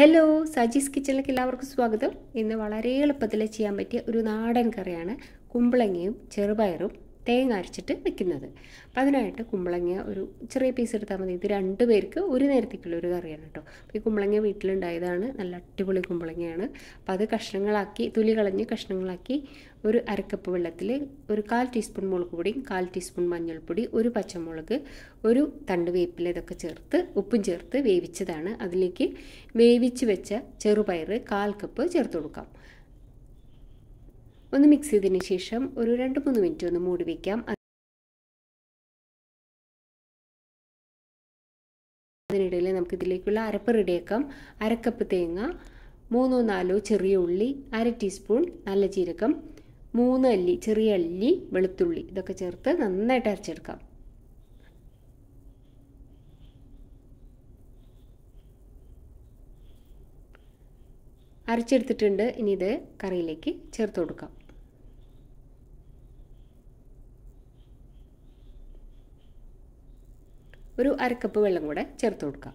hello സജീസ് കിച്ചണിലേക്ക് എല്ലാവർക്കും സ്വാഗതം ഇന്ന് വളരെ എളുപ്പത്തിൽ ചെയ്യാൻ പറ്റിയ ഒരു നാടൻ കറിയാണ് കുമ്പളങ്ങയും ചെറുപയറും തേങ്ങ അരച്ചിട്ട് വെക്കുന്നത് അപ്പം അതിനായിട്ട് കുമ്പളങ്ങ ഒരു ചെറിയ പീസ് എടുത്താൽ മതി ഇത് രണ്ട് പേർക്ക് ഒരു നേരത്തേക്കുള്ള ഒരു കറിയാണ് കേട്ടോ അപ്പോൾ ഈ കുമ്പളങ്ങ വീട്ടിലുണ്ടായതാണ് നല്ല അടിപൊളി കുമ്പളങ്ങയാണ് അപ്പോൾ അത് കഷ്ണങ്ങളാക്കി തുലി കളഞ്ഞ് കഷ്ണങ്ങളാക്കി ഒരു അരക്കപ്പ് വെള്ളത്തിൽ ഒരു കാൽ ടീസ്പൂൺ മുളക് പൊടിയും കാൽ ടീസ്പൂൺ മഞ്ഞൾപ്പൊടി ഒരു പച്ചമുളക് ഒരു തണ്ട് വേപ്പില ഇതൊക്കെ ചേർത്ത് ഉപ്പും ചേർത്ത് വേവിച്ചതാണ് അതിലേക്ക് വേവിച്ച് വെച്ച ചെറുപയർ കാൽ കപ്പ് ചേർത്ത് കൊടുക്കാം ഒന്ന് മിക്സ് ചെയ്തതിന് ശേഷം ഒരു രണ്ട് മൂന്ന് മിനിറ്റ് ഒന്ന് മൂടി വയ്ക്കാം അതിനിടയിൽ നമുക്ക് ഇതിലേക്കുള്ള അരപ്പ് റെഡിയാക്കാം അരക്കപ്പ് തേങ്ങ മൂന്നോ നാലോ ചെറിയ ഉള്ളി അര ടീസ്പൂൺ നല്ല ജീരകം മൂന്ന് അല്ലി ചെറിയ അല്ലി വെളുത്തുള്ളി ഇതൊക്കെ ചേർത്ത് നന്നായിട്ട് അരച്ചെടുക്കാം അരച്ചെടുത്തിട്ടുണ്ട് ഇനി ഇത് കറിയിലേക്ക് ചേർത്ത് കൊടുക്കാം ഒരു അരക്കപ്പ് വെള്ളം കൂടെ ചേർത്ത് കൊടുക്കാം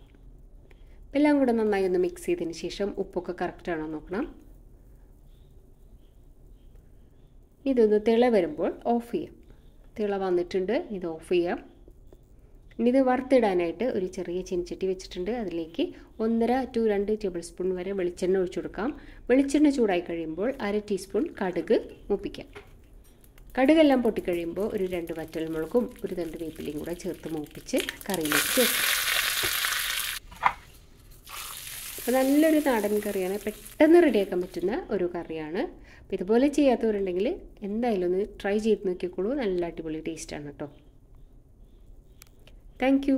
എല്ലാം കൂടെ നന്നായി ഒന്ന് മിക്സ് ചെയ്തതിന് ശേഷം ഉപ്പൊക്കെ കറക്റ്റാണോ നോക്കണം ഇതൊന്ന് തിള വരുമ്പോൾ ഓഫ് ചെയ്യാം തിള വന്നിട്ടുണ്ട് ഇത് ഓഫ് ചെയ്യാം ഇനി ഇത് വറുത്തിടാനായിട്ട് ഒരു ചെറിയ ചെൻചട്ടി വെച്ചിട്ടുണ്ട് അതിലേക്ക് ഒന്നര ടു രണ്ട് ടേബിൾ സ്പൂൺ വരെ വെളിച്ചെണ്ണ ഒഴിച്ചു കൊടുക്കാം വെളിച്ചെണ്ണ ചൂടായി കഴിയുമ്പോൾ അര ടീസ്പൂൺ കടുക് മൂപ്പിക്കാം കടുകെല്ലാം പൊട്ടിക്കഴിയുമ്പോൾ ഒരു രണ്ട് വറ്റൽമുളകും ഒരു രണ്ട് വേപ്പിലയും കൂടെ ചേർത്ത് മൂപ്പിച്ച് കറിയിലേക്ക് ചേർക്കും അപ്പോൾ നല്ലൊരു നാടൻ കറിയാണ് പെട്ടെന്ന് റെഡിയാക്കാൻ പറ്റുന്ന ഒരു കറിയാണ് അപ്പോൾ ഇതുപോലെ ചെയ്യാത്തവരുണ്ടെങ്കിൽ എന്തായാലും ഒന്ന് ട്രൈ ചെയ്ത് നോക്കിക്കോളൂ നല്ല അടിപൊളി ടേസ്റ്റാണ് കേട്ടോ താങ്ക്